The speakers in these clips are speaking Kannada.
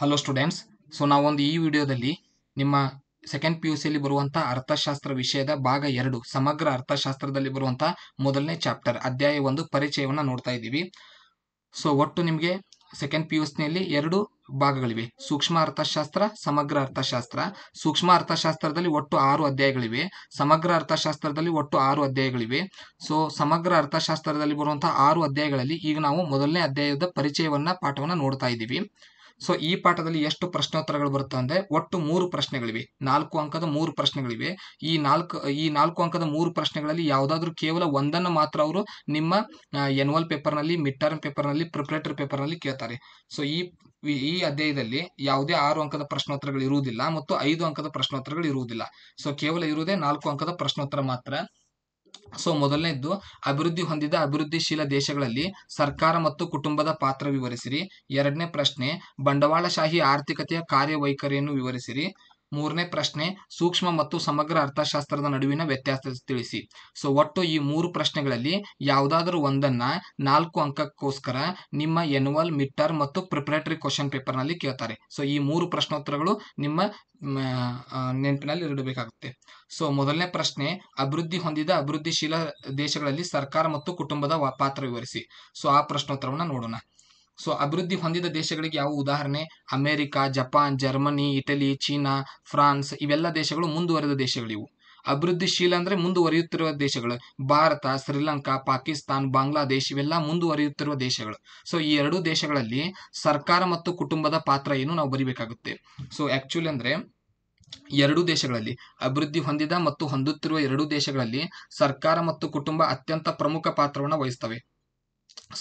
ಹಲೋ ಸ್ಟೂಡೆಂಟ್ಸ್ ಸೊ ನಾವೊಂದು ಈ ವಿಡಿಯೋದಲ್ಲಿ ನಿಮ್ಮ ಸೆಕೆಂಡ್ ಪಿ ಯು ಸಿಯಲ್ಲಿ ಬರುವಂತಹ ಅರ್ಥಶಾಸ್ತ್ರ ವಿಷಯದ ಭಾಗ ಎರಡು ಸಮಗ್ರ ಅರ್ಥಶಾಸ್ತ್ರದಲ್ಲಿ ಬರುವಂತಹ ಮೊದಲನೇ ಚಾಪ್ಟರ್ ಅಧ್ಯಾಯ ಒಂದು ಪರಿಚಯವನ್ನು ನೋಡ್ತಾ ಇದ್ದೀವಿ ಸೊ ಒಟ್ಟು ನಿಮಗೆ ಸೆಕೆಂಡ್ ಪಿ ಯು ಸಿನಲ್ಲಿ ಎರಡು ಭಾಗಗಳಿವೆ ಸೂಕ್ಷ್ಮ ಅರ್ಥಶಾಸ್ತ್ರ ಸಮಗ್ರ ಅರ್ಥಶಾಸ್ತ್ರ ಸೂಕ್ಷ್ಮ ಅರ್ಥಶಾಸ್ತ್ರದಲ್ಲಿ ಒಟ್ಟು ಆರು ಅಧ್ಯಾಯಗಳಿವೆ ಸಮಗ್ರ ಅರ್ಥಶಾಸ್ತ್ರದಲ್ಲಿ ಒಟ್ಟು ಆರು ಅಧ್ಯಾಯಗಳಿವೆ ಸೊ ಸಮಗ್ರ ಅರ್ಥಶಾಸ್ತ್ರದಲ್ಲಿ ಬರುವಂತಹ ಆರು ಅಧ್ಯಾಯಗಳಲ್ಲಿ ಈಗ ನಾವು ಮೊದಲನೇ ಅಧ್ಯಾಯದ ಪರಿಚಯವನ್ನ ಪಾಠವನ್ನು ನೋಡ್ತಾ ಇದ್ದೀವಿ ಸೊ ಈ ಪಾಠದಲ್ಲಿ ಎಷ್ಟು ಪ್ರಶ್ನೋತ್ತರಗಳು ಬರುತ್ತೆ ಅಂದ್ರೆ ಒಟ್ಟು ಮೂರು ಪ್ರಶ್ನೆಗಳಿವೆ ನಾಲ್ಕು ಅಂಕದ ಮೂರು ಪ್ರಶ್ನೆಗಳಿವೆ ಈ ನಾಲ್ಕು ಈ ನಾಲ್ಕು ಅಂಕದ ಮೂರು ಪ್ರಶ್ನೆಗಳಲ್ಲಿ ಯಾವುದಾದ್ರೂ ಕೇವಲ ಒಂದನ್ನು ಮಾತ್ರ ಅವರು ನಿಮ್ಮ ಎನ್ವಲ್ ಪೇಪರ್ನಲ್ಲಿ ಮಿಡ್ ಟರ್ಮ್ ಪೇಪರ್ನಲ್ಲಿ ಪೇಪರ್ ಪೇಪರ್ನಲ್ಲಿ ಕೇಳ್ತಾರೆ ಸೊ ಈ ಈ ಅಧ್ಯಾಯದಲ್ಲಿ ಯಾವುದೇ ಆರು ಅಂಕದ ಪ್ರಶ್ನೋತ್ತರಗಳು ಇರುವುದಿಲ್ಲ ಮತ್ತು ಐದು ಅಂಕದ ಪ್ರಶ್ನೋತ್ತರಗಳು ಇರುವುದಿಲ್ಲ ಸೊ ಕೇವಲ ಇರುವುದೇ ನಾಲ್ಕು ಅಂಕದ ಪ್ರಶ್ನೋತ್ತರ ಮಾತ್ರ ಸೊ ಮೊದಲನೇದ್ದು ಅಭಿವೃದ್ಧಿ ಹೊಂದಿದ ಅಭಿವೃದ್ಧಿಶೀಲ ದೇಶಗಳಲ್ಲಿ ಸರ್ಕಾರ ಮತ್ತು ಕುಟುಂಬದ ಪಾತ್ರ ವಿವರಿಸಿರಿ ಎರಡನೇ ಪ್ರಶ್ನೆ ಬಂಡವಾಳಶಾಹಿ ಆರ್ಥಿಕತೆಯ ಕಾರ್ಯವೈಖರಿಯನ್ನು ವಿವರಿಸಿರಿ ಮೂರನೇ ಪ್ರಶ್ನೆ ಸೂಕ್ಷ್ಮ ಮತ್ತು ಸಮಗ್ರ ಅರ್ಥಶಾಸ್ತ್ರದ ನಡುವಿನ ವ್ಯತ್ಯಾಸ ತಿಳಿಸಿ ಸೊ ಒಟ್ಟು ಈ ಮೂರು ಪ್ರಶ್ನೆಗಳಲ್ಲಿ ಯಾವುದಾದ್ರೂ ಒಂದನ್ನ ನಾಲ್ಕು ಅಂಕಕ್ಕೋಸ್ಕರ ನಿಮ್ಮ ಎನ್ಯುವಲ್ ಮಿಡ್ ಟರ್ಮ್ ಮತ್ತು ಪ್ರಿಪರೇಟರಿ ಕ್ವಶನ್ ಪೇಪರ್ನಲ್ಲಿ ಕೇಳ್ತಾರೆ ಸೊ ಈ ಮೂರು ಪ್ರಶ್ನೋತ್ತರಗಳು ನಿಮ್ಮ ನೆನಪಿನಲ್ಲಿ ಇರಬೇಕಾಗುತ್ತೆ ಸೊ ಮೊದಲನೇ ಪ್ರಶ್ನೆ ಅಭಿವೃದ್ಧಿ ಹೊಂದಿದ ಅಭಿವೃದ್ಧಿಶೀಲ ದೇಶಗಳಲ್ಲಿ ಸರ್ಕಾರ ಮತ್ತು ಕುಟುಂಬದ ಪಾತ್ರ ವಿವರಿಸಿ ಸೊ ಆ ಪ್ರಶ್ನೋತ್ತರವನ್ನ ನೋಡೋಣ ಸೊ ಅಭಿವೃದ್ಧಿ ಹೊಂದಿದ ದೇಶಗಳಿಗೆ ಯಾವ ಉದಾಹರಣೆ ಅಮೆರಿಕ ಜಪಾನ್ ಜರ್ಮನಿ ಇಟಲಿ ಚೀನಾ ಫ್ರಾನ್ಸ್ ಇವೆಲ್ಲ ದೇಶಗಳು ಮುಂದುವರೆದ ದೇಶಗಳಿವು ಅಭಿವೃದ್ಧಿಶೀಲ ಅಂದ್ರೆ ಮುಂದುವರಿಯುತ್ತಿರುವ ದೇಶಗಳು ಭಾರತ ಶ್ರೀಲಂಕಾ ಪಾಕಿಸ್ತಾನ್ ಬಾಂಗ್ಲಾದೇಶ್ ಇವೆಲ್ಲ ಮುಂದುವರಿಯುತ್ತಿರುವ ದೇಶಗಳು ಸೊ ಈ ಎರಡೂ ದೇಶಗಳಲ್ಲಿ ಸರ್ಕಾರ ಮತ್ತು ಕುಟುಂಬದ ಪಾತ್ರ ಏನು ನಾವು ಬರಿಬೇಕಾಗುತ್ತೆ ಸೊ ಆಕ್ಚುಲಿ ಅಂದ್ರೆ ಎರಡೂ ದೇಶಗಳಲ್ಲಿ ಅಭಿವೃದ್ಧಿ ಹೊಂದಿದ ಮತ್ತು ಹೊಂದುತ್ತಿರುವ ಎರಡೂ ದೇಶಗಳಲ್ಲಿ ಸರ್ಕಾರ ಮತ್ತು ಕುಟುಂಬ ಅತ್ಯಂತ ಪ್ರಮುಖ ಪಾತ್ರವನ್ನು ವಹಿಸ್ತವೆ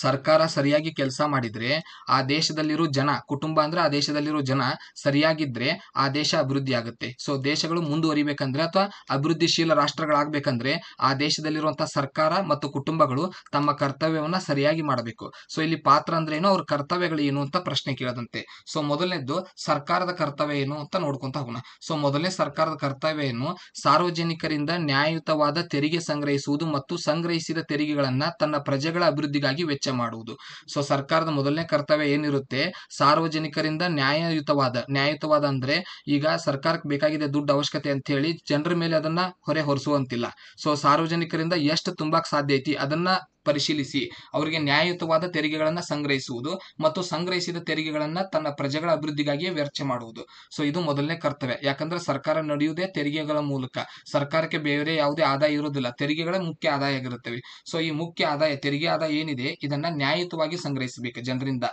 ಸರ್ಕಾರ ಸರಿಯಾಗಿ ಕೆಲಸ ಮಾಡಿದ್ರೆ ಆ ದೇಶದಲ್ಲಿರೋ ಜನ ಕುಟುಂಬ ಅಂದ್ರೆ ಆ ದೇಶದಲ್ಲಿರೋ ಜನ ಸರಿಯಾಗಿದ್ರೆ ಆ ದೇಶ ಅಭಿವೃದ್ಧಿ ಆಗುತ್ತೆ ಸೊ ದೇಶಗಳು ಮುಂದುವರಿಬೇಕಂದ್ರೆ ಅಥವಾ ಅಭಿವೃದ್ಧಿಶೀಲ ರಾಷ್ಟ್ರಗಳಾಗಬೇಕಂದ್ರೆ ಆ ದೇಶದಲ್ಲಿರುವಂತಹ ಸರ್ಕಾರ ಮತ್ತು ಕುಟುಂಬಗಳು ತಮ್ಮ ಕರ್ತವ್ಯವನ್ನ ಸರಿಯಾಗಿ ಮಾಡಬೇಕು ಸೊ ಇಲ್ಲಿ ಪಾತ್ರ ಅಂದ್ರೆ ಏನು ಅವ್ರ ಕರ್ತವ್ಯಗಳು ಏನು ಅಂತ ಪ್ರಶ್ನೆ ಕೇಳದಂತೆ ಸೊ ಮೊದಲನೇದ್ದು ಸರ್ಕಾರದ ಕರ್ತವ್ಯ ಏನು ಅಂತ ನೋಡ್ಕೊಂತ ಹೋಗೋಣ ಸೊ ಮೊದಲನೇ ಸರ್ಕಾರದ ಕರ್ತವ್ಯ ಏನು ಸಾರ್ವಜನಿಕರಿಂದ ನ್ಯಾಯಯುತವಾದ ತೆರಿಗೆ ಸಂಗ್ರಹಿಸುವುದು ಮತ್ತು ಸಂಗ್ರಹಿಸಿದ ತೆರಿಗೆಗಳನ್ನ ತನ್ನ ಪ್ರಜೆಗಳ ಅಭಿವೃದ್ಧಿಗಾಗಿ ವೆಚ್ಚ ಮಾಡುವುದು ಸೊ ಸರ್ಕಾರದ ಮೊದಲನೇ ಕರ್ತವ್ಯ ಏನಿರುತ್ತೆ ಸಾರ್ವಜನಿಕರಿಂದ ನ್ಯಾಯಯುತವಾದ ನ್ಯಾಯಯುತವಾದ ಅಂದ್ರೆ ಈಗ ಸರ್ಕಾರಕ್ಕೆ ಬೇಕಾಗಿದೆ ದುಡ್ಡು ಅವಶ್ಯಕತೆ ಅಂತ ಹೇಳಿ ಜನರ ಮೇಲೆ ಅದನ್ನ ಹೊರೆ ಹೊರಿಸುವಂತಿಲ್ಲ ಸೊ ಸಾರ್ವಜನಿಕರಿಂದ ಎಷ್ಟು ತುಂಬಾಕ್ ಸಾಧ್ಯ ಐತಿ ಅದನ್ನ ಪರಿಶೀಲಿಸಿ ಅವರಿಗೆ ನ್ಯಾಯಯುತವಾದ ತೆರಿಗೆಗಳನ್ನ ಸಂಗ್ರಹಿಸುವುದು ಮತ್ತು ಸಂಗ್ರಹಿಸಿದ ತೆರಿಗೆಗಳನ್ನ ತನ್ನ ಪ್ರಜೆಗಳ ಅಭಿವೃದ್ಧಿಗಾಗಿ ವ್ಯರ್ಥ ಮಾಡುವುದು ಸೊ ಇದು ಮೊದಲನೇ ಕರ್ತವ್ಯ ಯಾಕಂದ್ರೆ ಸರ್ಕಾರ ನಡೆಯುವುದೇ ತೆರಿಗೆಗಳ ಮೂಲಕ ಸರ್ಕಾರಕ್ಕೆ ಬೇರೆ ಯಾವುದೇ ಆದಾಯ ಇರುವುದಿಲ್ಲ ತೆರಿಗೆಗಳೇ ಮುಖ್ಯ ಆದಾಯ ಆಗಿರುತ್ತವೆ ಸೊ ಈ ಮುಖ್ಯ ಆದಾಯ ತೆರಿಗೆ ಆದಾಯ ಏನಿದೆ ಇದನ್ನ ನ್ಯಾಯಯುತವಾಗಿ ಸಂಗ್ರಹಿಸಬೇಕು ಜನರಿಂದ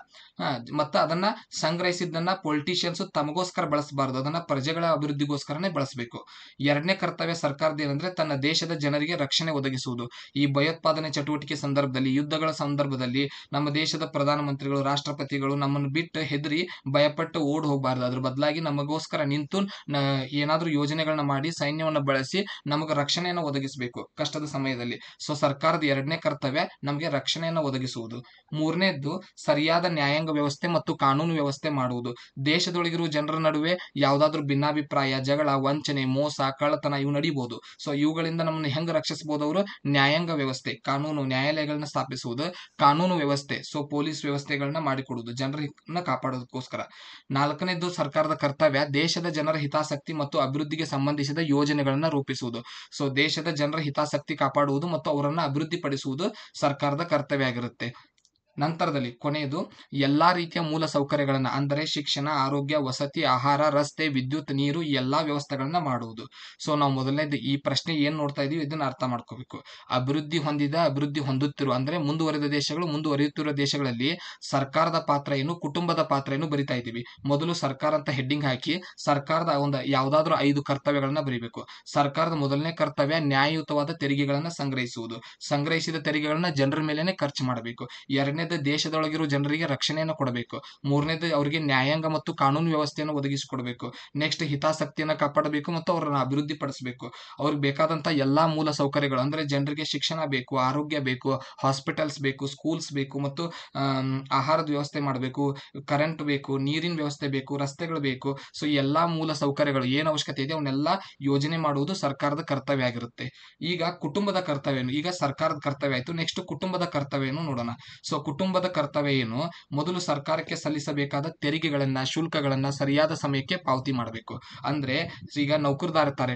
ಮತ್ತೆ ಅದನ್ನ ಸಂಗ್ರಹಿಸಿದ್ದನ್ನ ಪೊಲಿಟಿಷಿಯನ್ಸ್ ತಮಗೋಸ್ಕರ ಬಳಸಬಾರದು ಅದನ್ನ ಪ್ರಜೆಗಳ ಅಭಿವೃದ್ಧಿಗೋಸ್ಕರನೇ ಬಳಸಬೇಕು ಎರಡನೇ ಕರ್ತವ್ಯ ಸರ್ಕಾರದ ಏನಂದ್ರೆ ತನ್ನ ದೇಶದ ಜನರಿಗೆ ರಕ್ಷಣೆ ಒದಗಿಸುವುದು ಈ ಭಯೋತ್ಪಾದನೆ ಚಟುವಟಿಕೆ ಸಂದರ್ಭದಲ್ಲಿ ಯುದ್ಧಗಳ ಸಂದರ್ಭದಲ್ಲಿ ನಮ್ಮ ದೇಶದ ಪ್ರಧಾನಮಂತ್ರಿಗಳು ರಾಷ್ಟ್ರಪತಿಗಳು ನಮ್ಮನ್ನು ಬಿಟ್ಟು ಹೆದರಿ ಭಯಪಟ್ಟು ಓಡ್ ಹೋಗಬಾರ್ದು ಅದ್ರ ಬದಲಾಗಿ ನಮಗೋಸ್ಕರ ನಿಂತು ಏನಾದರೂ ಯೋಜನೆಗಳನ್ನ ಮಾಡಿ ಸೈನ್ಯವನ್ನು ಬಳಸಿ ನಮಗೆ ರಕ್ಷಣೆಯನ್ನು ಒದಗಿಸಬೇಕು ಕಷ್ಟದ ಸಮಯದಲ್ಲಿ ಸೊ ಸರ್ಕಾರದ ಎರಡನೇ ಕರ್ತವ್ಯ ನಮಗೆ ರಕ್ಷಣೆಯನ್ನು ಒದಗಿಸುವುದು ಮೂರನೇದ್ದು ಸರಿಯಾದ ನ್ಯಾಯಾಂಗ ವ್ಯವಸ್ಥೆ ಮತ್ತು ಕಾನೂನು ವ್ಯವಸ್ಥೆ ಮಾಡುವುದು ದೇಶದೊಳಗಿರುವ ಜನರ ನಡುವೆ ಯಾವ್ದಾದ್ರು ಭಿನ್ನಾಭಿಪ್ರಾಯ ಜಗಳ ವಂಚನೆ ಮೋಸ ಕಳ್ಳತನ ಇವು ನಡೀಬಹುದು ಸೊ ಇವುಗಳಿಂದ ನಮ್ಮನ್ನು ಹೆಂಗ್ ರಕ್ಷಿಸಬಹುದು ಅವರು ನ್ಯಾಯಾಂಗ ವ್ಯವಸ್ಥೆ ಕಾನೂನು ನ್ಯಾಯ ನ್ಯಾಯಾಲಯಗಳನ್ನ ಸ್ಥಾಪಿಸುವುದು ಕಾನೂನು ವ್ಯವಸ್ಥೆ ಸೊ ಪೊಲೀಸ್ ವ್ಯವಸ್ಥೆಗಳನ್ನ ಮಾಡಿಕೊಡುವುದು ಹಿತನ ಕಾಪಾಡೋದಕ್ಕೋಸ್ಕರ ನಾಲ್ಕನೇದು ಸರ್ಕಾರದ ಕರ್ತವ್ಯ ದೇಶದ ಜನರ ಹಿತಾಸಕ್ತಿ ಮತ್ತು ಅಭಿವೃದ್ಧಿಗೆ ಸಂಬಂಧಿಸಿದ ಯೋಜನೆಗಳನ್ನ ರೂಪಿಸುವುದು ಸೊ ದೇಶದ ಜನರ ಹಿತಾಸಕ್ತಿ ಕಾಪಾಡುವುದು ಮತ್ತು ಅವರನ್ನ ಅಭಿವೃದ್ಧಿಪಡಿಸುವುದು ಸರ್ಕಾರದ ಕರ್ತವ್ಯ ಆಗಿರುತ್ತೆ ನಂತರದಲ್ಲಿ ಕೊನೆಯದು ಎಲ್ಲಾ ರೀತಿಯ ಮೂಲ ಸೌಕರ್ಯಗಳನ್ನ ಅಂದರೆ ಶಿಕ್ಷಣ ಆರೋಗ್ಯ ವಸತಿ ಆಹಾರ ರಸ್ತೆ ವಿದ್ಯುತ್ ನೀರು ಎಲ್ಲಾ ವ್ಯವಸ್ಥೆಗಳನ್ನ ಮಾಡುವುದು ಸೊ ನಾವು ಮೊದಲನೇದು ಈ ಪ್ರಶ್ನೆ ಏನ್ ನೋಡ್ತಾ ಇದೀವಿ ಇದನ್ನ ಅರ್ಥ ಮಾಡ್ಕೋಬೇಕು ಅಭಿವೃದ್ಧಿ ಹೊಂದಿದ ಅಭಿವೃದ್ಧಿ ಹೊಂದುತ್ತಿರುವ ಅಂದ್ರೆ ಮುಂದುವರೆದ ದೇಶಗಳು ಮುಂದುವರಿಯುತ್ತಿರುವ ದೇಶಗಳಲ್ಲಿ ಸರ್ಕಾರದ ಪಾತ್ರ ಏನು ಕುಟುಂಬದ ಪಾತ್ರ ಏನು ಬರಿತಾ ಇದೀವಿ ಮೊದಲು ಸರ್ಕಾರ ಅಂತ ಹೆಡ್ಡಿಂಗ್ ಹಾಕಿ ಸರ್ಕಾರದ ಒಂದು ಯಾವ್ದಾದ್ರು ಐದು ಕರ್ತವ್ಯಗಳನ್ನ ಬರೀಬೇಕು ಸರ್ಕಾರದ ಮೊದಲನೇ ಕರ್ತವ್ಯ ನ್ಯಾಯಯುತವಾದ ತೆರಿಗೆಗಳನ್ನ ಸಂಗ್ರಹಿಸುವುದು ಸಂಗ್ರಹಿಸಿದ ತೆರಿಗೆಗಳನ್ನ ಜನರ ಮೇಲೆನೆ ಖರ್ಚು ಮಾಡಬೇಕು ಎರಡನೇ ಎರಡನೇದು ದೇಶದೊಳಗಿರೋ ಜನರಿಗೆ ರಕ್ಷಣೆಯನ್ನು ಕೊಡಬೇಕು ಮೂರನೇದು ಅವರಿಗೆ ನ್ಯಾಯಾಂಗ ಮತ್ತು ಕಾನೂನು ವ್ಯವಸ್ಥೆಯನ್ನು ಒದಗಿಸಿಕೊಡಬೇಕು ನೆಕ್ಸ್ಟ್ ಹಿತಾಸಕ್ತಿಯನ್ನು ಕಾಪಾಡಬೇಕು ಮತ್ತು ಅವರನ್ನು ಅಭಿವೃದ್ಧಿ ಪಡಿಸಬೇಕು ಅವ್ರಿಗೆ ಬೇಕಾದಂಥ ಎಲ್ಲ ಮೂಲ ಸೌಕರ್ಯಗಳು ಅಂದ್ರೆ ಜನರಿಗೆ ಶಿಕ್ಷಣ ಬೇಕು ಆರೋಗ್ಯ ಬೇಕು ಹಾಸ್ಪಿಟಲ್ಸ್ ಬೇಕು ಸ್ಕೂಲ್ಸ್ ಬೇಕು ಮತ್ತು ಆಹಾರದ ವ್ಯವಸ್ಥೆ ಮಾಡಬೇಕು ಕರೆಂಟ್ ಬೇಕು ನೀರಿನ ವ್ಯವಸ್ಥೆ ಬೇಕು ರಸ್ತೆಗಳು ಬೇಕು ಸೊ ಎಲ್ಲಾ ಮೂಲ ಸೌಕರ್ಯಗಳು ಏನು ಅವಶ್ಯಕತೆ ಇದೆ ಅವನ್ನೆಲ್ಲ ಯೋಜನೆ ಮಾಡುವುದು ಸರ್ಕಾರದ ಕರ್ತವ್ಯ ಆಗಿರುತ್ತೆ ಈಗ ಕುಟುಂಬದ ಕರ್ತವ್ಯ ಈಗ ಸರ್ಕಾರದ ಕರ್ತವ್ಯ ಆಯಿತು ನೆಕ್ಸ್ಟ್ ಕುಟುಂಬದ ಕರ್ತವ್ಯನು ನೋಡೋಣ ಸೊ ಕುಟುಂಬದ ಕರ್ತವ್ಯ ಏನು ಮೊದಲು ಸರ್ಕಾರಕ್ಕೆ ಸಲ್ಲಿಸಬೇಕಾದ ತೆರಿಗೆಗಳನ್ನ ಶುಲ್ಕಗಳನ್ನ ಸರಿಯಾದ ಸಮಯಕ್ಕೆ ಪಾವತಿ ಮಾಡಬೇಕು ಅಂದ್ರೆ ಈಗ ನೌಕರದಾರ ಇರ್ತಾರೆ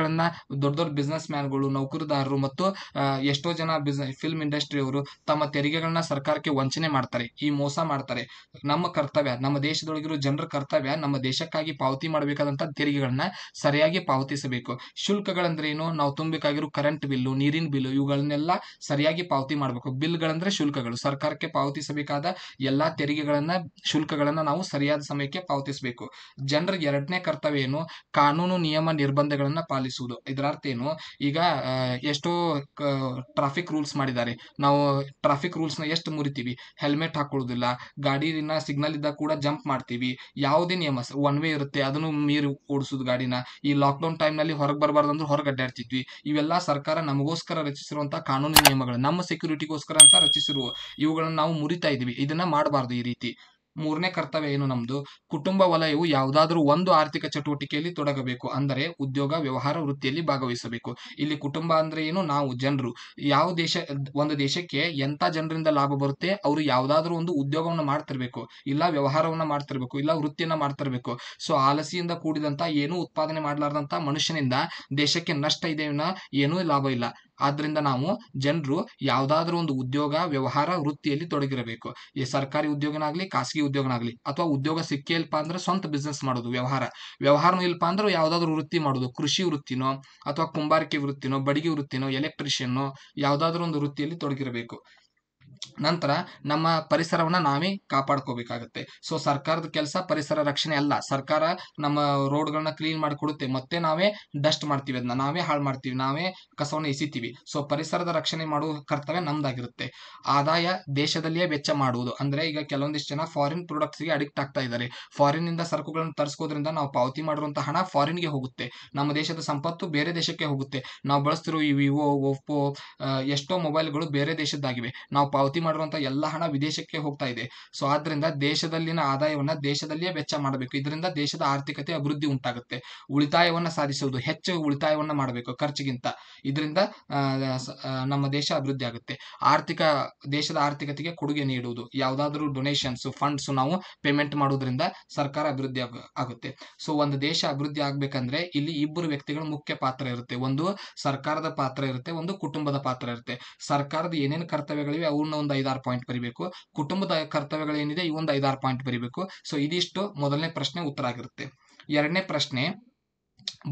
ಗಳನ್ನ ದೊಡ್ಡ ದೊಡ್ಡ ಬಿಸ್ನೆಸ್ ಮ್ಯಾನ್ಗಳು ನೌಕರದಾರರು ಮತ್ತು ಎಷ್ಟೋ ಜನ ಬಿಸ್ನೆಸ್ ಫಿಲ್ಮ್ ಇಂಡಸ್ಟ್ರಿ ಅವರು ತಮ್ಮ ತೆರಿಗೆಗಳನ್ನ ಸರ್ಕಾರಕ್ಕೆ ವಂಚನೆ ಮಾಡ್ತಾರೆ ಈ ಮೋಸ ಮಾಡ್ತಾರೆ ನಮ್ಮ ಕರ್ತವ್ಯ ನಮ್ಮ ದೇಶದೊಳಗಿರೋ ಜನರ ಕರ್ತವ್ಯ ನಮ್ಮ ದೇಶಕ್ಕಾಗಿ ಪಾವತಿ ಮಾಡಬೇಕಾದಂತ ತೆರಿಗೆಗಳನ್ನ ಸರಿಯಾಗಿ ಪಾವತಿಸಬೇಕು ಶುಲ್ಕಗಳಂದ್ರೆ ಏನು ನಾವು ತುಂಬಬೇಕಾಗಿರೋ ಕರೆಂಟ್ ಬಿಲ್ ನೀರಿನ ಬಿಲ್ ಇವುಗಳನ್ನೆಲ್ಲ ಸರಿಯಾಗಿ ಪಾವತಿ ಮಾಡಬೇಕು ಬಿಲ್ಗಳಂದ್ರೆ ಶುಲ್ಕಗಳು ಸರ್ಕಾರ ಸರ್ಕಾರಕ್ಕೆ ಪಾವತಿಸಬೇಕಾದ ಎಲ್ಲಾ ತೆರಿಗೆಗಳನ್ನ ಶುಲ್ಕಗಳನ್ನ ನಾವು ಸರಿಯಾದ ಸಮಯಕ್ಕೆ ಪಾವತಿಸಬೇಕು ಜನರ ಎರಡನೇ ಕರ್ತವ್ಯ ಏನು ಕಾನೂನು ನಿಯಮ ನಿರ್ಬಂಧಗಳನ್ನ ಪಾಲಿಸುವುದು ಇದರ ಅರ್ಥ ಏನು ಈಗ ಎಷ್ಟೋ ಟ್ರಾಫಿಕ್ ರೂಲ್ಸ್ ಮಾಡಿದ್ದಾರೆ ನಾವು ಟ್ರಾಫಿಕ್ ರೂಲ್ಸ್ ನ ಎಷ್ಟು ಮುರಿತೀವಿ ಹೆಲ್ಮೆಟ್ ಹಾಕೊಳ್ಳೋದಿಲ್ಲ ಗಾಡಿನ ಸಿಗ್ನಲ್ ಇದ್ದಾಗ ಕೂಡ ಜಂಪ್ ಮಾಡ್ತೀವಿ ಯಾವುದೇ ನಿಯಮ ಒನ್ ವೇ ಇರುತ್ತೆ ಅದನ್ನು ಮೀರಿ ಓಡಿಸೋದು ಗಾಡಿನ ಈ ಲಾಕ್ಡೌನ್ ಟೈಮ್ ನಲ್ಲಿ ಹೊರಗೆ ಬರಬಾರ್ದು ಅಂದ್ರೆ ಹೊರಗೆ ಅಡ್ಡಾಡ್ತಿದ್ವಿ ಇವೆಲ್ಲ ಸರ್ಕಾರ ನಮಗೋಸ್ಕರ ರಚಿಸಿರುವಂತಹ ಕಾನೂನು ನಿಯಮಗಳು ನಮ್ಮ ಸೆಕ್ಯೂರಿಟಿಗೋಸ್ಕರ ಅಂತ ರಚಿಸಿರುವ ಇವುಗಳ ನಾವು ಮುರಿತಾ ಇದ್ದೀವಿ ಇದನ್ನ ಮಾಡಬಾರ್ದು ಈ ರೀತಿ ಮೂರನೇ ಕರ್ತವ್ಯ ಏನು ನಮ್ದು ಕುಟುಂಬ ವಲಯವು ಯಾವುದಾದ್ರೂ ಒಂದು ಆರ್ಥಿಕ ಚಟುವಟಿಕೆಯಲ್ಲಿ ತೊಡಗಬೇಕು ಅಂದರೆ ಉದ್ಯೋಗ ವ್ಯವಹಾರ ವೃತ್ತಿಯಲ್ಲಿ ಭಾಗವಹಿಸಬೇಕು ಇಲ್ಲಿ ಕುಟುಂಬ ಅಂದ್ರೆ ಏನು ನಾವು ಜನರು ಯಾವ ದೇಶ ಒಂದು ದೇಶಕ್ಕೆ ಎಂತ ಜನರಿಂದ ಲಾಭ ಬರುತ್ತೆ ಅವರು ಯಾವ್ದಾದ್ರು ಒಂದು ಉದ್ಯೋಗವನ್ನು ಮಾಡ್ತಿರ್ಬೇಕು ಇಲ್ಲ ವ್ಯವಹಾರವನ್ನ ಮಾಡ್ತಿರ್ಬೇಕು ಇಲ್ಲ ವೃತ್ತಿಯನ್ನ ಮಾಡ್ತಿರ್ಬೇಕು ಸೊ ಆಲಸಿಯಿಂದ ಕೂಡಿದಂತ ಏನೂ ಉತ್ಪಾದನೆ ಮಾಡಲಾರ್ದಂತ ಮನುಷ್ಯನಿಂದ ದೇಶಕ್ಕೆ ನಷ್ಟ ಇದೆ ಏನೂ ಲಾಭ ಇಲ್ಲ ಆದ್ರಿಂದ ನಾವು ಜನರು ಯಾವ್ದಾದ್ರು ಒಂದು ಉದ್ಯೋಗ ವ್ಯವಹಾರ ವೃತ್ತಿಯಲ್ಲಿ ತೊಡಗಿರಬೇಕು ಈ ಸರ್ಕಾರಿ ಉದ್ಯೋಗನಾಗ್ಲಿ ಖಾಸಗಿ ಉದ್ಯೋಗನಾಗ್ಲಿ ಅಥವಾ ಉದ್ಯೋಗ ಸಿಕ್ಕೇ ಇಲ್ಪ ಅಂದ್ರೆ ಸ್ವಂತ ಬಿಸ್ನೆಸ್ ಮಾಡೋದು ವ್ಯವಹಾರ ವ್ಯವಹಾರನೂ ಇಲ್ಪ ಅಂದ್ರೆ ಯಾವ್ದಾದ್ರು ವೃತ್ತಿ ಮಾಡೋದು ಕೃಷಿ ವೃತ್ತಿನೋ ಅಥವಾ ಕುಂಬಾರಿಕೆ ವೃತ್ತಿನೋ ಬಡಿಗೆ ವೃತ್ತಿನೋ ಎಲೆಕ್ಟ್ರಿಷಿಯನ್ನೋ ಯಾವುದಾದ್ರೂ ಒಂದು ವೃತ್ತಿಯಲ್ಲಿ ತೊಡಗಿರಬೇಕು ನಂತರ ನಮ್ಮ ಪರಿಸರವನ್ನ ನಾವೇ ಕಾಪಾಡ್ಕೋಬೇಕಾಗತ್ತೆ ಸೊ ಸರ್ಕಾರದ ಕೆಲಸ ಪರಿಸರ ರಕ್ಷಣೆ ಅಲ್ಲ ಸರ್ಕಾರ ನಮ್ಮ ರೋಡ್ಗಳನ್ನ ಕ್ಲೀನ್ ಮಾಡಿ ಕೊಡುತ್ತೆ ಮತ್ತೆ ನಾವೇ ಡಸ್ಟ್ ಮಾಡ್ತೀವಿ ಅದನ್ನ ನಾವೇ ಹಾಳು ಮಾಡ್ತೀವಿ ನಾವೇ ಕಸವನ್ನು ಎಸಿತೀವಿ ಸೊ ಪರಿಸರದ ರಕ್ಷಣೆ ಮಾಡುವ ಕರ್ತವ್ಯ ನಮ್ದಾಗಿರುತ್ತೆ ಆದಾಯ ದೇಶದಲ್ಲಿಯೇ ವೆಚ್ಚ ಮಾಡುವುದು ಅಂದ್ರೆ ಈಗ ಕೆಲವೊಂದಿಷ್ಟು ಜನ ಫಾರಿನ್ ಪ್ರಾಡಕ್ಟ್ಸ್ಗೆ ಅಡಿಕ್ಟ್ ಆಗ್ತಾ ಇದ್ದಾರೆ ಫಾರಿನ್ ಇಂದ ಸರಕುಗಳನ್ನು ತರಿಸೋದ್ರಿಂದ ನಾವು ಪಾವತಿ ಮಾಡುವಂತಹ ಹಣ ಫಾರಿನ್ಗೆ ಹೋಗುತ್ತೆ ನಮ್ಮ ದೇಶದ ಸಂಪತ್ತು ಬೇರೆ ದೇಶಕ್ಕೆ ಹೋಗುತ್ತೆ ನಾವು ಬಳಸ್ತಿರೋ ಈ ವಿವೋ ಒಪ್ಪೋ ಎಷ್ಟೋ ಮೊಬೈಲ್ಗಳು ಬೇರೆ ದೇಶದ್ದಾಗಿವೆ ನಾವು ಪಾವತಿ ಮಾಡಿರುವಂತ ಎಲ್ಲ ಹಣ ವಿದೇಶಕ್ಕೆ ಹೋಗ್ತಾ ಇದೆ ಸೊ ಆದ್ರಿಂದ ದೇಶದಲ್ಲಿನ ಆದಾಯವನ್ನ ದೇಶದಲ್ಲಿಯೇ ವೆಚ್ಚ ಮಾಡಬೇಕು ಇದರಿಂದ ದೇಶದ ಆರ್ಥಿಕತೆ ಅಭಿವೃದ್ಧಿ ಉಂಟಾಗುತ್ತೆ ಉಳಿತಾಯವನ್ನ ಸಾಧಿಸುವುದು ಹೆಚ್ಚು ಉಳಿತಾಯವನ್ನ ಮಾಡಬೇಕು ಖರ್ಚಿಗಿಂತ ಇದರಿಂದ ನಮ್ಮ ದೇಶ ಅಭಿವೃದ್ಧಿ ಆಗುತ್ತೆ ಆರ್ಥಿಕ ದೇಶದ ಆರ್ಥಿಕತೆಗೆ ಕೊಡುಗೆ ನೀಡುವುದು ಯಾವ್ದಾದ್ರು ಡೊನೇಷನ್ಸ್ ಫಂಡ್ಸ್ ನಾವು ಪೇಮೆಂಟ್ ಮಾಡೋದ್ರಿಂದ ಸರ್ಕಾರ ಅಭಿವೃದ್ಧಿ ಆಗುತ್ತೆ ಸೊ ಒಂದು ದೇಶ ಅಭಿವೃದ್ಧಿ ಆಗ್ಬೇಕಂದ್ರೆ ಇಲ್ಲಿ ಇಬ್ಬರು ವ್ಯಕ್ತಿಗಳು ಮುಖ್ಯ ಪಾತ್ರ ಇರುತ್ತೆ ಒಂದು ಸರ್ಕಾರದ ಪಾತ್ರ ಇರುತ್ತೆ ಒಂದು ಕುಟುಂಬದ ಪಾತ್ರ ಇರುತ್ತೆ ಸರ್ಕಾರದ ಏನೇನು ಕರ್ತವ್ಯಗಳಿವೆ ಅವನ್ನ ಒಂದು ಒಂದು ಐದಾರು ಪಾಯಿಂಟ್ ಬರಿಬೇಕು ಕುಟುಂಬದ ಕರ್ತವ್ಯಗಳೇನಿದೆ ಈ ಒಂದು ಐದಾರು ಪಾಯಿಂಟ್ ಬರಿಬೇಕು ಸೊ ಇದಿಷ್ಟು ಮೊದಲನೇ ಪ್ರಶ್ನೆ ಉತ್ತರ ಆಗಿರುತ್ತೆ ಎರಡನೇ ಪ್ರಶ್ನೆ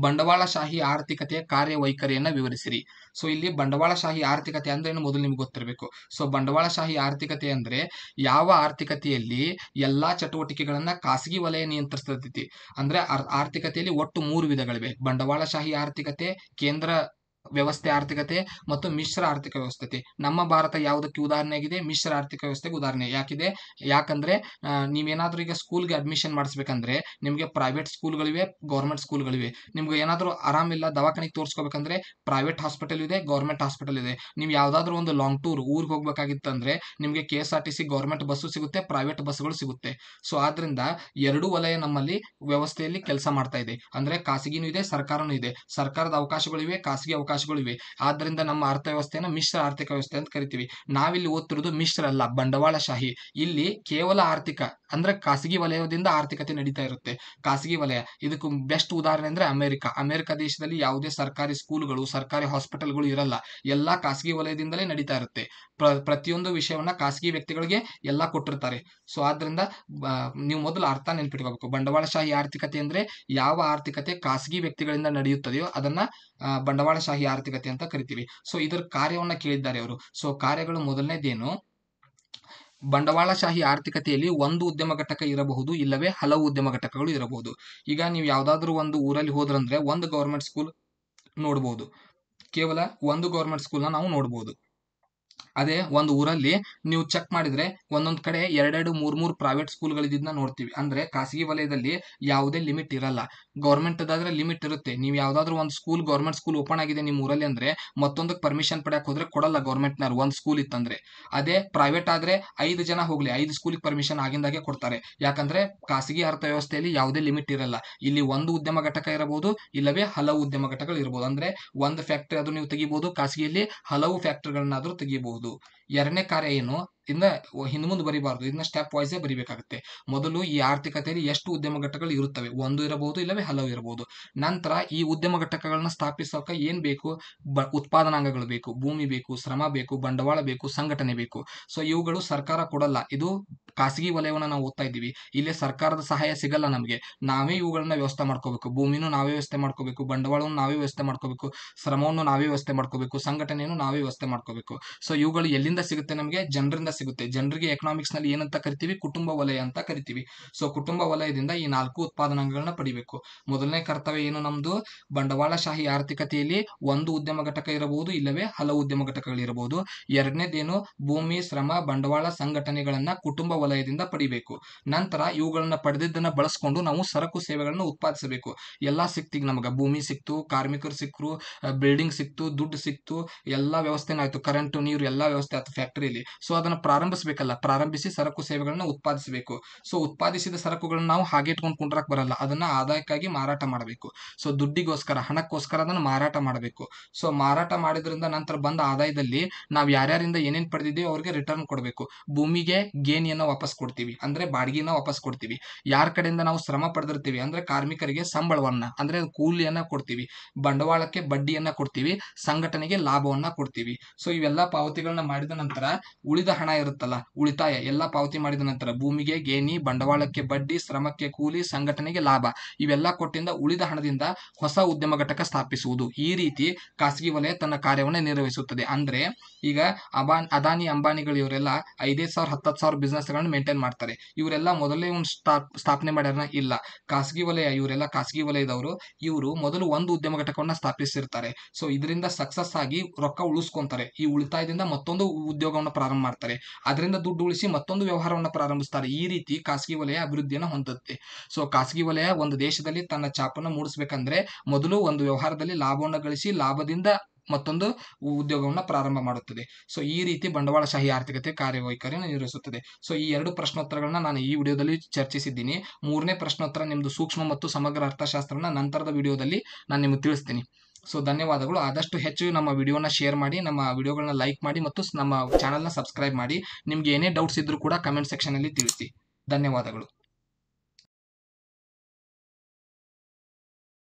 ಬಂಡವಾಳಶಾಹಿ ಆರ್ಥಿಕತೆಯ ಕಾರ್ಯವೈಖರಿಯನ್ನು ವಿವರಿಸಿರಿ ಸೊ ಇಲ್ಲಿ ಬಂಡವಾಳಶಾಹಿ ಆರ್ಥಿಕತೆ ಅಂದ್ರೆ ಏನು ಮೊದಲು ನಿಮ್ಗೆ ಗೊತ್ತಿರಬೇಕು ಸೊ ಬಂಡವಾಳಶಾಹಿ ಆರ್ಥಿಕತೆ ಅಂದ್ರೆ ಯಾವ ಆರ್ಥಿಕತೆಯಲ್ಲಿ ಎಲ್ಲಾ ಚಟುವಟಿಕೆಗಳನ್ನ ಖಾಸಗಿ ವಲಯ ನಿಯಂತ್ರಿಸ್ತೈತಿ ಅಂದ್ರೆ ಆರ್ಥಿಕತೆಯಲ್ಲಿ ಒಟ್ಟು ಮೂರು ವಿಧಗಳಿವೆ ಬಂಡವಾಳಶಾಹಿ ಆರ್ಥಿಕತೆ ಕೇಂದ್ರ ವ್ಯವಸ್ಥೆ ಆರ್ಥಿಕತೆ ಮತ್ತು ಮಿಶ್ರ ಆರ್ಥಿಕ ವ್ಯವಸ್ಥೆ ನಮ್ಮ ಭಾರತ ಯಾವುದಕ್ಕೆ ಉದಾಹರಣೆಯಾಗಿದೆ ಮಿಶ್ರ ಆರ್ಥಿಕ ವ್ಯವಸ್ಥೆಗೆ ಉದಾಹರಣೆ ಯಾಕಿದೆ ಯಾಕಂದ್ರೆ ನೀವೇನಾದ್ರೂ ಈಗ ಸ್ಕೂಲ್ಗೆ ಅಡ್ಮಿಷನ್ ಮಾಡಿಸ್ಬೇಕಂದ್ರೆ ನಿಮಗೆ ಪ್ರೈವೇಟ್ ಸ್ಕೂಲ್ಗಳಿವೆ ಗೌರ್ಮೆಂಟ್ ಸ್ಕೂಲ್ಗಳಿವೆ ನಿಮ್ಗೆ ಏನಾದರೂ ಆರಾಮಿಲ್ಲ ದವಾಖಾನೆಗೆ ತೋರಿಸ್ಕೋಬೇಕಂದ್ರೆ ಪ್ರೈವೇಟ್ ಹಾಸ್ಪಿಟಲ್ ಇದೆ ಗೌರ್ಮೆಂಟ್ ಹಾಸ್ಪಿಟಲ್ ಇದೆ ನೀವು ಯಾವುದಾದ್ರೂ ಒಂದು ಲಾಂಗ್ ಟೂರ್ ಊರಿಗೆ ಹೋಗ್ಬೇಕಾಗಿತ್ತಂದ್ರೆ ನಿಮಗೆ K S R T C government bus ಸಿಗುತ್ತೆ ಪ್ರೈವೇಟ್ ಬಸ್ಗಳು ಸಿಗುತ್ತೆ ಸೊ ಆದ್ರಿಂದ ಎರಡೂ ವಲಯ ನಮ್ಮಲ್ಲಿ ವ್ಯವಸ್ಥೆಯಲ್ಲಿ ಕೆಲಸ ಮಾಡ್ತಾ ಇದೆ ಅಂದ್ರೆ ಖಾಸಗಿನೂ ಇದೆ ಸರ್ಕಾರನೂ ಇದೆ ಸರ್ಕಾರದ ಅವಕಾಶಗಳಿವೆ ಖಾಸಗಿ ಅವಕಾಶ ಇವೆ ಆದ್ದರಿಂದ ನಮ್ಮ ಅರ್ಥವ್ಯವಸ್ಥೆಯನ್ನು ಮಿಶ್ರ ಆರ್ಥಿಕ ವ್ಯವಸ್ಥೆ ಅಂತ ಕರಿತೀವಿ ನಾವಿಲ್ಲಿ ಓದ್ತಿರೋದು ಮಿಶ್ರ ಅಲ್ಲ ಬಂಡವಾಳಶಾಹಿ ಇಲ್ಲಿ ಕೇವಲ ಆರ್ಥಿಕ ಅಂದ್ರೆ ಖಾಸಗಿ ವಲಯದಿಂದ ಆರ್ಥಿಕತೆ ನಡೀತಾ ಇರುತ್ತೆ ಖಾಸಗಿ ವಲಯ ಇದಕ್ಕೂ ಬೆಸ್ಟ್ ಉದಾಹರಣೆ ಅಂದ್ರೆ ಅಮೆರಿಕ ಅಮೆರಿಕ ದೇಶದಲ್ಲಿ ಯಾವುದೇ ಸರ್ಕಾರಿ ಸ್ಕೂಲ್ಗಳು ಸರ್ಕಾರಿ ಹಾಸ್ಪಿಟಲ್ಗಳು ಇರಲ್ಲ ಎಲ್ಲಾ ಖಾಸಗಿ ವಲಯದಿಂದಲೇ ನಡೀತಾ ಇರುತ್ತೆ ಪ್ರತಿಯೊಂದು ವಿಷಯವನ್ನ ಖಾಸಗಿ ವ್ಯಕ್ತಿಗಳಿಗೆ ಎಲ್ಲಾ ಕೊಟ್ಟಿರ್ತಾರೆ ಸೊ ಆದ್ರಿಂದ ನೀವು ಮೊದಲು ಅರ್ಥ ನೆನ್ಪಿಟ್ಕೋಬೇಕು ಬಂಡವಾಳಶಾಹಿ ಆರ್ಥಿಕತೆ ಅಂದ್ರೆ ಯಾವ ಆರ್ಥಿಕತೆ ಖಾಸಗಿ ವ್ಯಕ್ತಿಗಳಿಂದ ನಡೆಯುತ್ತದೆಯೋ ಅದನ್ನ ಬಂಡವಾಳಶಾಹಿ ಆರ್ಥಿಕತೆ ಅಂತ ಕರಿತೀವಿ ಸೊ ಇದರ ಕಾರ್ಯವನ್ನ ಕೇಳಿದ್ದಾರೆ ಅವರು ಸೊ ಕಾರ್ಯಗಳು ಮೊದಲನೇದೇನು ಬಂಡವಾಳಶಾಹಿ ಆರ್ಥಿಕತೆಯಲ್ಲಿ ಒಂದು ಉದ್ಯಮ ಘಟಕ ಇರಬಹುದು ಇಲ್ಲವೇ ಹಲವು ಉದ್ಯಮ ಘಟಕಗಳು ಇರಬಹುದು ಈಗ ನೀವು ಯಾವ್ದಾದ್ರು ಒಂದು ಊರಲ್ಲಿ ಹೋದ್ರಂದ್ರೆ ಒಂದು ಗೌರ್ಮೆಂಟ್ ಸ್ಕೂಲ್ ನೋಡಬಹುದು ಕೇವಲ ಒಂದು ಗೌರ್ಮೆಂಟ್ ಸ್ಕೂಲ್ನ ನಾವು ನೋಡಬಹುದು ಅದೇ ಒಂದು ಊರಲ್ಲಿ ನೀವು ಚೆಕ್ ಮಾಡಿದ್ರೆ ಒಂದೊಂದು ಕಡೆ ಎರಡೆರಡು ಮೂರ್ ಮೂರು ಪ್ರೈವೇಟ್ ಸ್ಕೂಲ್ಗಳಿದ್ದನ್ನ ನೋಡ್ತೀವಿ ಅಂದ್ರೆ ಖಾಸಗಿ ವಲಯದಲ್ಲಿ ಯಾವುದೇ ಲಿಮಿಟ್ ಇರಲ್ಲ ಗೌರ್ಮೆಂಟ್ ಇದಾದ್ರೆ ಲಿಮಿಟ್ ಇರುತ್ತೆ ನೀವು ಯಾವ್ದಾದ್ರು ಒಂದು ಸ್ಕೂಲ್ ಗೌರ್ಮೆಂಟ್ ಸ್ಕೂಲ್ ಓಪನ್ ಆಗಿದೆ ನಿಮ್ಮ ಊರಲ್ಲಿ ಅಂದ್ರೆ ಮತ್ತೊಂದಕ್ಕೆ ಪರ್ಮಿಷನ್ ಪಡೆಯಕ್ಕೆ ಹೋದ್ರೆ ಕೊಡಲ್ಲ ಗೌರ್ಮೆಂಟ್ನವ್ರು ಒಂದು ಸ್ಕೂಲ್ ಇತ್ತಂದ್ರೆ ಅದೇ ಪ್ರೈವೇಟ್ ಆದ್ರೆ ಐದು ಜನ ಹೋಗ್ಲಿ ಐದು ಸ್ಕೂಲಿಗೆ ಪರ್ಮಿಷನ್ ಆಗಿಂದಾಗೆ ಕೊಡ್ತಾರೆ ಯಾಕಂದ್ರೆ ಖಾಸಗಿ ಅರ್ಥವ್ಯವಸ್ಥೆಯಲ್ಲಿ ಯಾವುದೇ ಲಿಮಿಟ್ ಇರಲ್ಲ ಇಲ್ಲಿ ಒಂದು ಉದ್ಯಮ ಘಟಕ ಇರಬಹುದು ಇಲ್ಲವೇ ಹಲವು ಉದ್ಯಮ ಘಟಕಗಳು ಇರಬಹುದು ಅಂದ್ರೆ ಒಂದು ಫ್ಯಾಕ್ಟ್ರಿ ಅದು ನೀವು ತೆಗಿಬಹುದು ಖಾಸಗಿಯಲ್ಲಿ ಹಲವು ಫ್ಯಾಕ್ಟ್ರಿಗಳನ್ನಾದ್ರೂ ತೆಗಿಬಹುದು ಎರಡನೇ ಕಾರ್ಯ ಏನು ಹಿಂದ ಹಿಂದ್ಮುಂದ್ ಬರಿಬಾರ್ದು ಇದನ್ನ ಸ್ಟೆಪ್ ವೈಸೇ ಬರಿಬೇಕಾಗುತ್ತೆ ಮೊದಲು ಈ ಆರ್ಥಿಕತೆಯಲ್ಲಿ ಎಷ್ಟು ಉದ್ಯಮ ಘಟಕಗಳು ಇರುತ್ತವೆ ಒಂದು ಇರಬಹುದು ಇಲ್ಲವೇ ಹಲವು ಇರಬಹುದು ನಂತರ ಈ ಉದ್ಯಮ ಘಟಕಗಳನ್ನ ಸ್ಥಾಪಿಸೋಕೆ ಏನ್ ಬೇಕು ಉತ್ಪಾದನಾಂಗಗಳು ಬೇಕು ಭೂಮಿ ಬೇಕು ಶ್ರಮ ಬೇಕು ಬಂಡವಾಳ ಬೇಕು ಸಂಘಟನೆ ಬೇಕು ಸೊ ಇವುಗಳು ಸರ್ಕಾರ ಕೊಡಲ್ಲ ಇದು ಖಾಸಗಿ ವಲಯವನ್ನು ನಾವು ಓದ್ತಾ ಇದ್ದೀವಿ ಇಲ್ಲಿ ಸರ್ಕಾರದ ಸಹಾಯ ಸಿಗಲ್ಲ ನಮಗೆ ನಾವೇ ಇವುಗಳನ್ನ ವ್ಯವಸ್ಥೆ ಮಾಡ್ಕೋಬೇಕು ಭೂಮಿನೂ ನಾವೇ ವ್ಯವಸ್ಥೆ ಮಾಡ್ಕೋಬೇಕು ಬಂಡವಾಳವನ್ನು ನಾವೇ ವ್ಯವಸ್ಥೆ ಮಾಡ್ಕೋಬೇಕು ಶ್ರಮವನ್ನು ನಾವೇ ವ್ಯವಸ್ಥೆ ಮಾಡ್ಕೋಬೇಕು ಸಂಘಟನೆಯನ್ನು ನಾವೇ ವ್ಯವಸ್ಥೆ ಮಾಡ್ಕೋಬೇಕು ಸೊ ಇವುಗಳು ಎಲ್ಲಿಂದ ಸಿಗುತ್ತೆ ನಮಗೆ ಜನರಿಂದ ಸಿಗುತ್ತೆ ಜನರಿಗೆ ಎಕನಾಮಿಕ್ಸ್ ನಲ್ಲಿ ಏನಂತ ಕರಿತೀವಿ ಕುಟುಂಬ ವಲಯ ಅಂತ ಕರಿತೀವಿ ಸೊ ಕುಟುಂಬ ವಲಯದಿಂದ ಈ ನಾಲ್ಕು ಉತ್ಪಾದನಾಂಗಗಳನ್ನ ಪಡಿಬೇಕು ಮೊದಲನೇ ಕರ್ತವ್ಯ ಏನು ನಮ್ದು ಬಂಡವಾಳಶಾಹಿ ಆರ್ಥಿಕತೆಯಲ್ಲಿ ಒಂದು ಉದ್ಯಮ ಘಟಕ ಇರಬಹುದು ಇಲ್ಲವೇ ಹಲವು ಉದ್ಯಮ ಘಟಕಗಳಿರಬಹುದು ಎರಡನೇದೇನು ಭೂಮಿ ಶ್ರಮ ಬಂಡವಾಳ ಸಂಘಟನೆಗಳನ್ನ ಕುಟುಂಬ ವಲಯದಿಂದ ಪಡಿಬೇಕು ನಂತರ ಇವುಗಳನ್ನು ಪಡೆದಿದ್ದನ್ನ ಬಳಸ್ಕೊಂಡು ನಾವು ಸರಕು ಸೇವೆಗಳನ್ನು ಉತ್ಪಾದಿಸಬೇಕು ಎಲ್ಲ ಸಿಕ್ತಿಗೆ ನಮಗೆ ಭೂಮಿ ಸಿಕ್ತು ಕಾರ್ಮಿಕರು ಸಿಕ್ಕರು ಬಿಲ್ಡಿಂಗ್ ಸಿಕ್ತು ದುಡ್ಡು ಸಿಕ್ತು ಎಲ್ಲ ವ್ಯವಸ್ಥೆನ ಆಯಿತು ಕರೆಂಟು ನೀರು ಎಲ್ಲ ವ್ಯವಸ್ಥೆ ಆಯ್ತು ಫ್ಯಾಕ್ಟರಿಯಲ್ಲಿ ಸೊ ಅದನ್ನು ಪ್ರಾರಂಭಿಸಬೇಕಲ್ಲ ಪ್ರಾರಂಭಿಸಿ ಸರಕು ಸೇವೆಗಳನ್ನು ಉತ್ಪಾದಿಸಬೇಕು ಸೊ ಉತ್ಪಾದಿಸಿದ ಸರಕುಗಳನ್ನು ನಾವು ಹಾಗೆ ಇಟ್ಕೊಂಡು ಕುಂಡ್ರಕ್ಕೆ ಬರಲ್ಲ ಅದನ್ನ ಆದಾಯಕ್ಕಾಗಿ ಮಾರಾಟ ಮಾಡಬೇಕು ಸೊ ದುಡ್ಡಿಗೋಸ್ಕರ ಹಣಕ್ಕೋಸ್ಕರ ಅದನ್ನ ಮಾರಾಟ ಮಾಡಬೇಕು ಸೊ ಮಾರಾಟ ಮಾಡಿದ್ರಿಂದ ನಂತರ ಬಂದ ಆದಾಯದಲ್ಲಿ ನಾವು ಯಾರ್ಯಾರಿಂದ ಏನೇನು ಪಡೆದಿದ್ದೀವಿ ಅವ್ರಿಗೆ ರಿಟರ್ನ್ ಕೊಡಬೇಕು ಭೂಮಿಗೆ ಗೇನ್ ಏನೋ ವಾಪಸ್ ಕೊಡ್ತೀವಿ ಅಂದ್ರೆ ಬಾಡಿಗೆನ ವಾಪಸ್ ಕೊಡ್ತೀವಿ ಯಾರ ಕಡೆಯಿಂದ ನಾವು ಶ್ರಮ ಪಡೆದಿರ್ತೀವಿ ಅಂದ್ರೆ ಕಾರ್ಮಿಕರಿಗೆ ಸಂಬಳವನ್ನ ಅಂದ್ರೆ ಕೂಲಿಯನ್ನ ಕೊಡ್ತೀವಿ ಬಂಡವಾಳಕ್ಕೆ ಬಡ್ಡಿಯನ್ನ ಕೊಡ್ತೀವಿ ಸಂಘಟನೆಗೆ ಲಾಭವನ್ನ ಕೊಡ್ತೀವಿ ಸೊ ಇವೆಲ್ಲ ಪಾವತಿಗಳನ್ನ ಮಾಡಿದ ನಂತರ ಉಳಿದ ಹಣ ಇರುತ್ತಲ್ಲ ಉಳಿತಾಯ ಎಲ್ಲ ಪಾವತಿ ಮಾಡಿದ ನಂತರ ಭೂಮಿಗೆ ಗೇಣಿ ಬಂಡವಾಳಕ್ಕೆ ಬಡ್ಡಿ ಶ್ರಮಕ್ಕೆ ಕೂಲಿ ಸಂಘಟನೆಗೆ ಲಾಭ ಇವೆಲ್ಲ ಕೊಟ್ಟಿಂದ ಉಳಿದ ಹಣದಿಂದ ಹೊಸ ಉದ್ಯಮ ಘಟಕ ಸ್ಥಾಪಿಸುವುದು ಈ ರೀತಿ ಖಾಸಗಿ ವಲಯ ತನ್ನ ಕಾರ್ಯವನ್ನು ನಿರ್ವಹಿಸುತ್ತದೆ ಅಂದ್ರೆ ಈಗ ಅಬಾನ್ ಅದಾನಿ ಅಂಬಾನಿಗಳು ಇವರೆಲ್ಲ ಐದೇ ಸಾವಿರ ಹತ್ತತ್ತು ಸಾವಿರ ಬಿಸ್ನೆಸ್ಗಳನ್ನ ಗಳನ್ನ ಮೇಂಟೈನ್ ಮಾಡ್ತಾರೆ ಇವರೆಲ್ಲ ಮೊದಲೇ ಒಂದು ಸ್ಥಾಪನೆ ಮಾಡ್ಯಾರ ಇಲ್ಲ ಖಾಸಗಿ ವಲಯ ಇವರೆಲ್ಲ ಖಾಸಗಿ ವಲಯದವರು ಇವರು ಮೊದಲು ಒಂದು ಉದ್ಯಮ ಘಟಕವನ್ನ ಸ್ಥಾಪಿಸಿರ್ತಾರೆ ಸೊ ಇದರಿಂದ ಸಕ್ಸಸ್ ಆಗಿ ರೊಕ್ಕ ಉಳಿಸ್ಕೊಂತಾರೆ ಈ ಉಳಿತಾಯದಿಂದ ಮತ್ತೊಂದು ಉದ್ಯೋಗವನ್ನು ಪ್ರಾರಂಭ ಮಾಡ್ತಾರೆ ಅದರಿಂದ ದುಡ್ಡು ಉಳಿಸಿ ಮತ್ತೊಂದು ವ್ಯವಹಾರವನ್ನು ಪ್ರಾರಂಭಿಸ್ತಾರೆ ಈ ರೀತಿ ಖಾಸಗಿ ವಲಯ ಅಭಿವೃದ್ಧಿಯನ್ನು ಹೊಂದುತ್ತೆ ಸೊ ಖಾಸಗಿ ವಲಯ ಒಂದು ದೇಶದಲ್ಲಿ ತನ್ನ ಚಾಪನ್ನು ಮೂಡಿಸ್ಬೇಕಂದ್ರೆ ಮೊದಲು ಒಂದು ವ್ಯವಹಾರದಲ್ಲಿ ಲಾಭವನ್ನು ಗಳಿಸಿ ಲಾಭದಿಂದ ಮತ್ತೊಂದು ಉದ್ಯೋಗವನ್ನು ಪ್ರಾರಂಭ ಮಾಡುತ್ತದೆ ಸೊ ಈ ರೀತಿ ಬಂಡವಾಳಶಾಹಿ ಆರ್ಥಿಕತೆ ಕಾರ್ಯವೈಖರಿಯನ್ನು ನಿರ್ವಹಿಸುತ್ತದೆ ಸೊ ಈ ಎರಡು ಪ್ರಶ್ನೋತ್ತರಗಳನ್ನ ನಾನು ಈ ವಿಡಿಯೋದಲ್ಲಿ ಚರ್ಚಿಸಿದ್ದೀನಿ ಮೂರನೇ ಪ್ರಶ್ನೋತ್ತರ ನಿಮ್ಮದು ಸೂಕ್ಷ್ಮ ಮತ್ತು ಸಮಗ್ರ ಅರ್ಥಶಾಸ್ತ್ರನ ನಂತರದ ವಿಡಿಯೋದಲ್ಲಿ ನಾನು ನಿಮಗೆ ತಿಳಿಸ್ತೀನಿ ಸೊ ಧನ್ಯವಾದಗಳು ಆದಷ್ಟು ಹೆಚ್ಚು ನಮ್ಮ ವಿಡಿಯೋನ ಶೇರ್ ಮಾಡಿ ನಮ್ಮ ವಿಡಿಯೋಗಳನ್ನ ಲೈಕ್ ಮಾಡಿ ಮತ್ತು ನಮ್ಮ ಚಾನಲ್ನ ಸಬ್ಸ್ಕ್ರೈಬ್ ಮಾಡಿ ನಿಮ್ಗೆ ಏನೇ ಡೌಟ್ಸ್ ಇದ್ರೂ ಕೂಡ ಕಮೆಂಟ್ ಸೆಕ್ಷನಲ್ಲಿ ತಿಳಿಸಿ ಧನ್ಯವಾದಗಳು